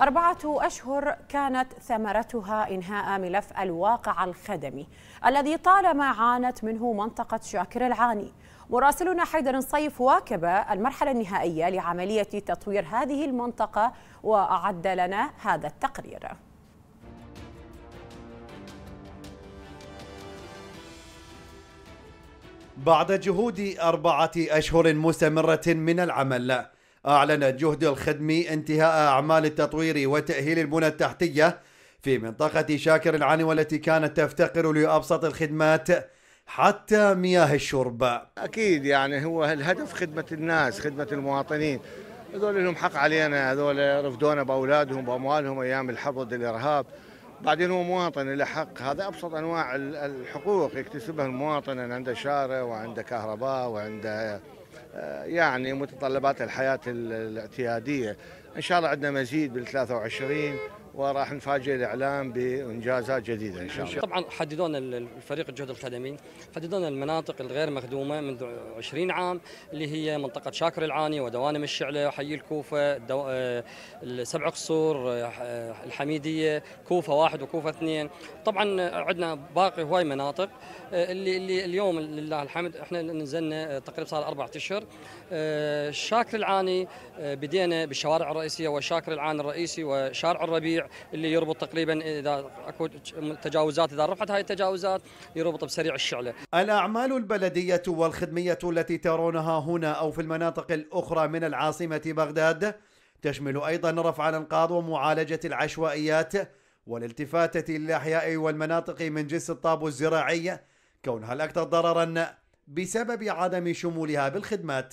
أربعة أشهر كانت ثمرتها إنهاء ملف الواقع الخدمي الذي طالما عانت منه منطقة شاكر العاني مراسلنا حيدر الصيف واكب المرحلة النهائية لعملية تطوير هذه المنطقة وأعد لنا هذا التقرير بعد جهود أربعة أشهر مستمرة من العمل أعلنت جهد الخدمي انتهاء أعمال التطوير وتأهيل البنى التحتية في منطقة شاكر العاني والتي كانت تفتقر لأبسط الخدمات حتى مياه الشرب أكيد يعني هو الهدف خدمة الناس خدمة المواطنين هذول لهم حق علينا هذول رفدونا بأولادهم بأموالهم أيام ضد الإرهاب بعدين هو مواطن له حق هذا ابسط انواع الحقوق يكتسبها المواطن عنده شارع وعنده كهرباء وعنده آه، يعني متطلبات الحياة الاعتيادية إن شاء الله عندنا مزيد بال 23 وراح نفاجئ الاعلام بانجازات جديده ان شاء الله. طبعا حددونا الفريق الجهد الخدمي، حددونا المناطق الغير مخدومه منذ 20 عام اللي هي منطقه شاكر العاني ودوانم الشعله، وحي الكوفه، دو... آه، السبع قصور، آه، الحميديه، كوفه واحد وكوفه اثنين، طبعا عندنا باقي هواي مناطق آه، اللي اللي اليوم لله الحمد احنا نزلنا تقريبا صار اربع اشهر شاكر العاني بدينا بالشوارع الرئيسيه وشاكر العاني الرئيسي وشارع الربيع اللي يربط تقريبا اذا اكو تجاوزات اذا رفعت هاي التجاوزات يربط بسريع الشعله. الاعمال البلديه والخدميه التي ترونها هنا او في المناطق الاخرى من العاصمه بغداد تشمل ايضا رفع الانقاض ومعالجه العشوائيات والالتفاتة للأحياء والمناطق من جنس الطابو الزراعي كونها الأكثر ضررا بسبب عدم شمولها بالخدمات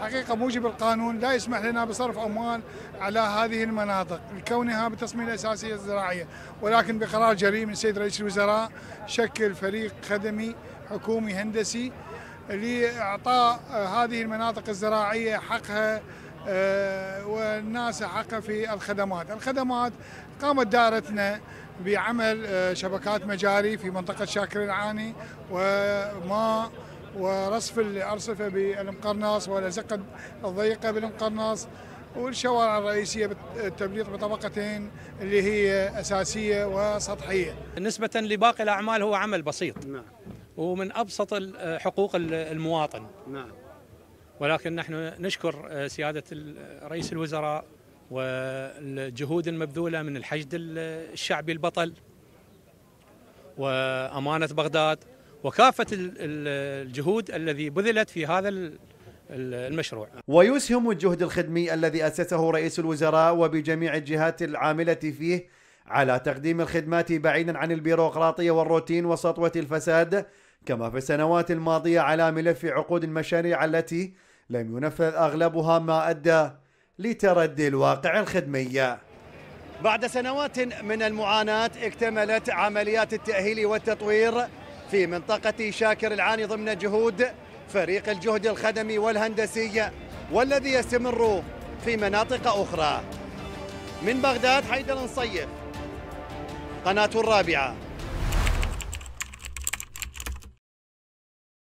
حقيقة موجب القانون لا يسمح لنا بصرف أموال على هذه المناطق لكونها بالتصميم الأساسية الزراعية ولكن بقرار جريء من السيد رئيس الوزراء شكل فريق خدمي حكومي هندسي لإعطاء هذه المناطق الزراعية حقها آه، والناس حقها في الخدمات الخدمات قامت دائرتنا بعمل آه، شبكات مجاري في منطقة شاكر العاني وماء ورصف الأرصفة بالمقرناص والأزقة الضيقة بالمقرناص والشوارع الرئيسية بالتبليط بطبقتين اللي هي أساسية وسطحية بالنسبة لباقي الأعمال هو عمل بسيط نعم. ومن أبسط حقوق المواطن نعم. ولكن نحن نشكر آه، سيادة رئيس الوزراء والجهود المبذولة من الحشد الشعبي البطل وأمانة بغداد وكافة الجهود الذي بذلت في هذا المشروع ويسهم الجهد الخدمي الذي أسسه رئيس الوزراء وبجميع الجهات العاملة فيه على تقديم الخدمات بعيدا عن البيروقراطية والروتين وسطوة الفساد كما في السنوات الماضية على ملف عقود المشاريع التي لم ينفذ أغلبها ما أدى لتردي الواقع الخدمي بعد سنوات من المعاناة اكتملت عمليات التأهيل والتطوير في منطقة شاكر العاني ضمن جهود فريق الجهد الخدمي والهندسي والذي يستمر في مناطق أخرى من بغداد حيدر نصيف قناة الرابعة